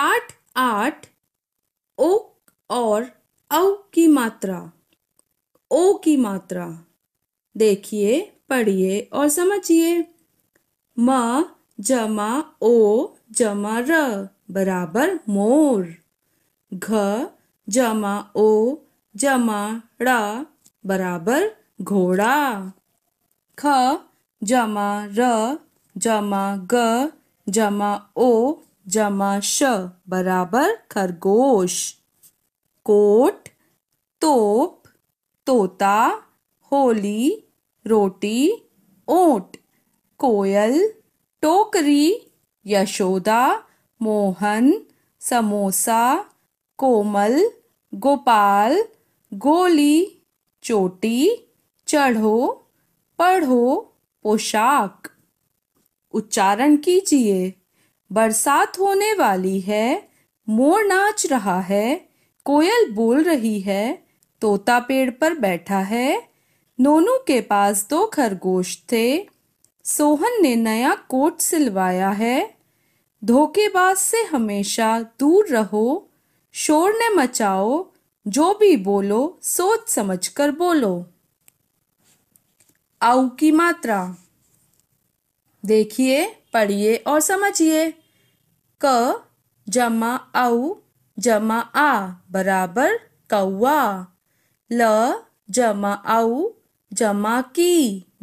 पाठ आठ ओ और औ की मात्रा ओ की मात्रा देखिए पढ़िए और समझिए म जमा ओ जमा र बराबर मोर घ जमा ओ जमा र बराबर घोड़ा ख जमा र जमा ग जमा ओ जमा श बराबर खरगोश कोट तोप तोता होली रोटी ओट कोयल टोकरी यशोदा मोहन समोसा कोमल गोपाल गोली चोटी चढ़ो पढ़ो पोशाक उच्चारण कीजिए बरसात होने वाली है मोर नाच रहा है कोयल बोल रही है तोता पेड़ पर बैठा है नोनू के पास दो खरगोश थे सोहन ने नया कोट सिलवाया है धोखेबाज से हमेशा दूर रहो शोर न मचाओ जो भी बोलो सोच समझ कर बोलो आऊ की मात्रा देखिए पढ़िए और समझिए क जमा औ जमा आ बराबर कौआ ल जमा औ जमा की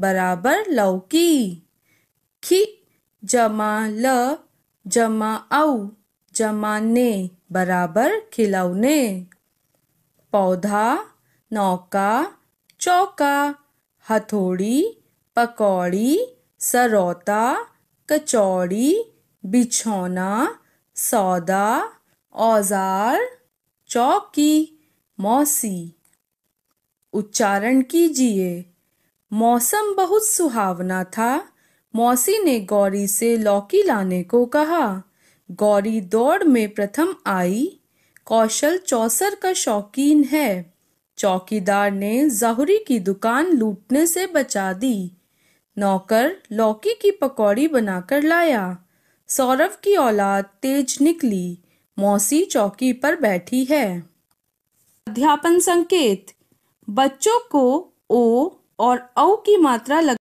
बराबर लौकी खी जमा ल जमा औ जमा ने बराबर खिलौने पौधा नौका चौका हथौड़ी पकौड़ी सरौता कचौड़ी बिछौना सौदा औजार चौकी मौसी उच्चारण कीजिए मौसम बहुत सुहावना था मौसी ने गौरी से लौकी लाने को कहा गौरी दौड़ में प्रथम आई कौशल चौसर का शौकीन है चौकीदार ने जहुरी की दुकान लूटने से बचा दी नौकर लौकी की पकौड़ी बनाकर लाया सौरभ की औलाद तेज निकली मौसी चौकी पर बैठी है अध्यापन संकेत बच्चों को ओ और औ की मात्रा लग